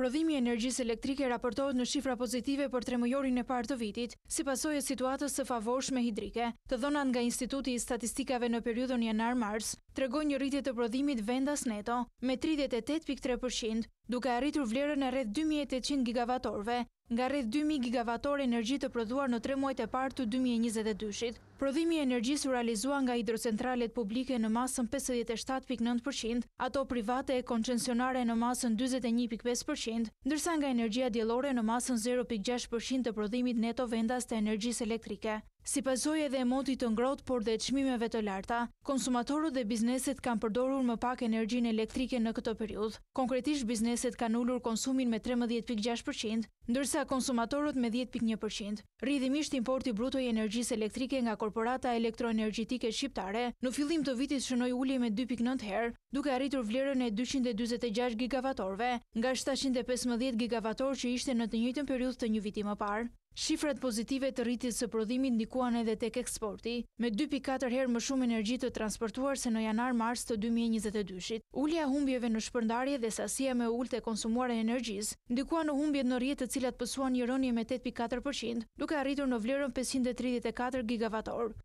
Prodhimi energjisë elektrike raportohet në shifra pozitive për tremujorin e partë të vitit, si pasojë situatës së favosh me hidrike. Të dhonan nga Instituti i Statistikave në periudon janar-mars, tregoj një rritje të prodhimit vendas neto me 38.3%, duke arritur vlerën e rreth 2.800 gigavatorve, nga rreth 2.000 gigavator energjit të prodhuar në tremujt e partë të 2022-shit, Prodhimi e energjisë u realizua nga hidrocentralet publike në masën 57.9%, ato private e koncensionare në masën 21.5%, ndërsa nga energjia djelore në masën 0.6% të prodhimit neto vendas të energjisë elektrike. Si pasoj edhe emotit të ngrot, por dhe qmimeve të larta, konsumatorët dhe bizneset kanë përdorur më pak energjin elektrike në këto periud. Konkretisht, bizneset kanë ullur konsumin me 13.6%, ndërsa konsumatorët me 10.1%. Rridhimisht importi brutoj energjis elektrike nga korporatës, korporata elektroenergjitike shqiptare në fillim të vitit shënoj ullje me 2.9 her, duke arritur vlerën e 226 gigavatorve nga 715 gigavator që ishte në të njëtën periud të një vitim më parë. Shifrat pozitive të rritjes së prodhimit ndikuan edhe tek eksporti, me 2.4 herë më shumë energji të transportuar se në janar-mars të 2022-shit. Ulja humbjeve në shpërndarje dhe sasia me ullë të konsumuar e energjis, ndikuan në humbjet në rritë të cilat pësuan një rënje me 8.4%, duke arritur në vlerën 534 gigavator.